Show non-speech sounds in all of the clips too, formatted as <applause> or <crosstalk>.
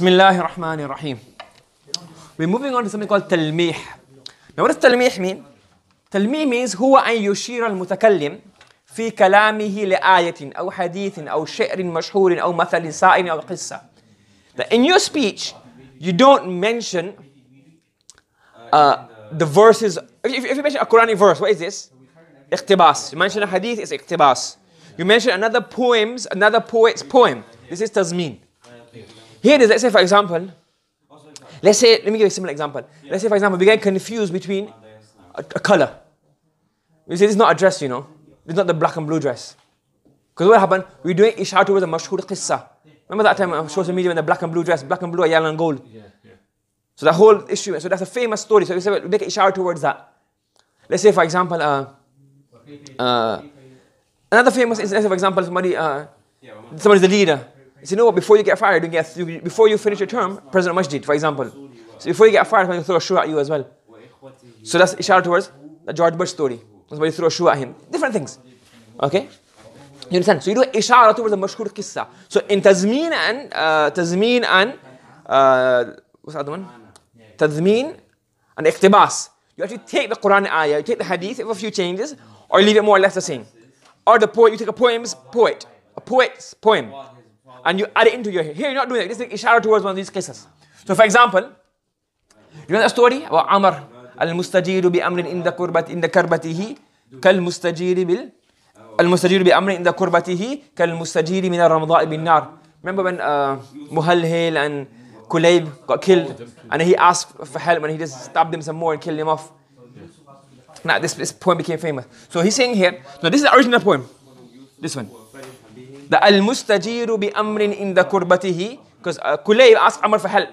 Bismillahir Rahmanir Rahim. We're moving on to something called talmih. Now, what does talmih mean? Talmih means هو أن يشير المتكلم في كلامه لآية أو حديث أو شعر مشهور أو مثل سائر أو قصة. That in your speech, you don't mention uh, the verses. If, if you mention a Quranic verse, what is this? Iqtibas. You mention a hadith, it's iqtibas. You mention another poem's, another poet's poem. This is tazmin. Here it is, let's say for example, let's say, let me give a similar example. Let's say for example, we get confused between a, a color. We say, this is not a dress, you know. This is not the black and blue dress. Because what happened? We're doing Isha'ar towards a mashhur qissa. Remember that time on social media when the black and blue dress, black and blue, yellow and gold? Yeah, yeah. So the whole issue, so that's a famous story. So we say, we make Isha'ar towards that. Let's say for example, uh, uh, another famous instance, for example, somebody, uh, somebody's the leader you know what? Before you get fired, you get you, before you finish your term, President Masjid, for example. So before you get fired, to throw a shoe at you as well. So that's ishara towards the George Bush story. you throw a shoe at him. Different things. Okay. You understand? So you do ishara towards the mashkur kissa. So in tazmin and uh, tazmin and uh, what's the other one? Tazmin and iqtibas. You actually take the Quran ayah, you take the hadith with a few changes, or you leave it more or less the same. Or the poet, you take a poem's poet, a poet's poem and you add it into your hair. Here you're not doing it. This is ishara towards one of these cases. So for example, you know that story about Amr المستجير بأمر عند كربة عند كربته كالمستجير بال المستجير بأمر عند كربته كالمستجير من الرمضاء بالنار Remember when uh, Muhalhil and Kulayb got killed and he asked for help and he just stabbed him some more and killed him off. Now this, this poem became famous. So he's saying here, now this is the original poem. This one. The al-mustajiru bi amrin in the kurbatihi. Because uh, Kulayb asked Amr for help.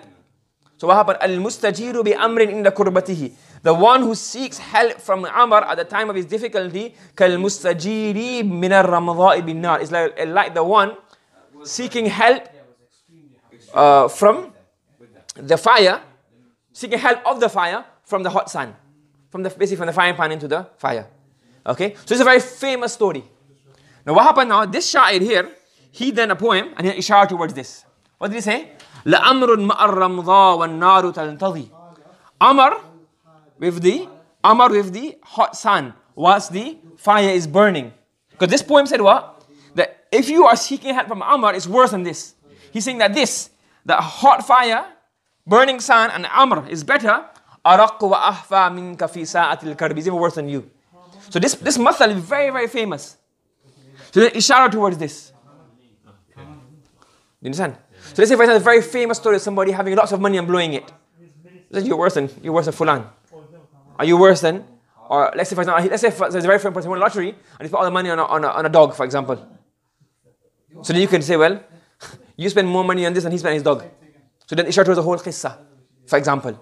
So what happened? Al-mustajiru bi amrin in the kurbatihi. The one who seeks help from Amr at the time of his difficulty, kal-mustajiri min al-ramadha'i bin nar. It's like, uh, like the one seeking help uh, from the fire, seeking help of the fire from the hot sun. From the, basically from the frying pan into the fire. Okay? So it's a very famous story. Now what happened now? This sha'ir here, he then a poem and he ishara towards this. What did he say? لَأَمْرٌ مَأَ الرَّمْضَى وَالنَّارُ تَنْتَضِي Amr with the Amr with the hot sun whilst the fire is burning. Because this poem said what? That if you are seeking help from Amr, it's worse than this. He's saying that this, that hot fire, burning sun, and Amr is better. أَرَقُّ وَأَحْفَى مِنْكَ فِي سَاعَةِ الْكَرْبِ is even worse than you. So this, this mathal is very, very famous. So the ishara towards this. Do you understand? So let's say for example, a very famous story of somebody having lots of money and blowing it. Then you're worse than you're worse than Fulan. Are you worse than? Or let's say for example, let's say for, there's a very famous person won a lottery and he put all the money on a, on a, on a dog, for example. So then you can say, well, <laughs> you spend more money on this than he spent on his dog. So then ishara towards the whole qissa, for example. Do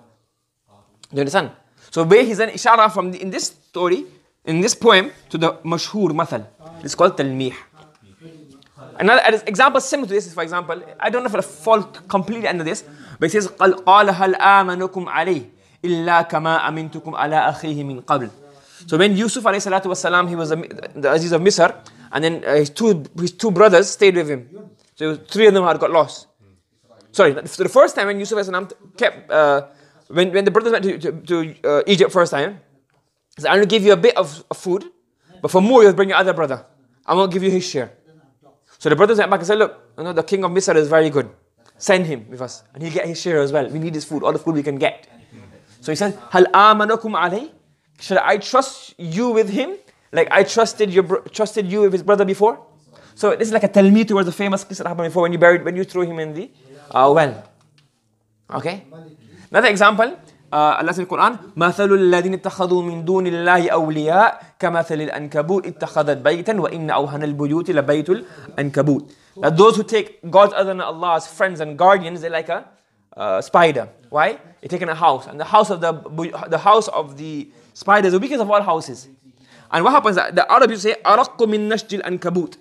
you understand? So where he's then ishara from the, in this story, in this poem, to the mashhur mathal. It's called talmih. Another example similar to this is, for example, I don't know if I fall completely under this, but it says, قَالَ هَلْ آمَنُكُمْ عَلَيْهِ إِلَّا كَمَا أَمِنْتُكُمْ عَلَىٰ أَخِيهِ مِنْ قَبْلِ So when Yusuf عليه salatu he was the, Aziz of Misr, and then uh, his, two, his two brothers stayed with him. So three of them had got lost. Sorry, the first time when Yusuf alayhi salam kept, uh, when, when the brothers went to, to, to uh, Egypt first time, so I'm going to give you a bit of, of food, but for more, you'll bring your other brother. I won't give you his share. So the brothers went back and said, Look, you know, the king of Misr is very good. Send him with us. And he'll get his share as well. We need his food, all the food we can get. So he said, Hal amanakum alayh? Should I trust you with him? Like I trusted, your bro- trusted you with his brother before? So this is like a me towards the famous kiss that happened before when you buried, when you threw him in the uh, well. Okay? Another example, التي القرآن مثل الذين اتخذوا من دون الله أولياء كمثل الأنكبوت اتخذت بيتا وإن أوهن البيوت لبيت الأنكبوت That those who take God's other than Allah as friends and guardians, they're like a uh, spider. Why? They take in a house, and the house of the the house of the spiders the weakest of all houses. And what happens? The Arab people say أَرَقُّ مِن نَشْجِ الْأَنْكَبُوتِ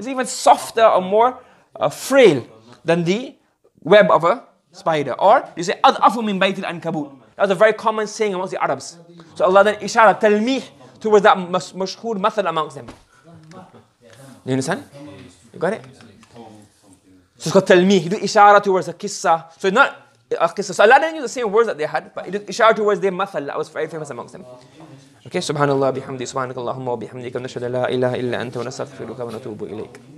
It's even softer or more uh, frail than the web of a spider. Or you say أَضْعَفُ مِن بَيْتِ الْأَنْكَبُوتِ That was a very common saying amongst the Arabs. So Allah then ishara, talmih, towards that mashhur method amongst them. Do You understand? You got it? So it's called talmih. He do ishara towards a kissa. So not a kissa. So Allah didn't use the same words that they had, but he did ishara towards their mathal that was very famous amongst them. Okay, subhanallah, bihamdi, subhanakallahumma wa bihamdika, nashhadu la ilaha illa anta wa nastaghfiruka wa natubu ilayk.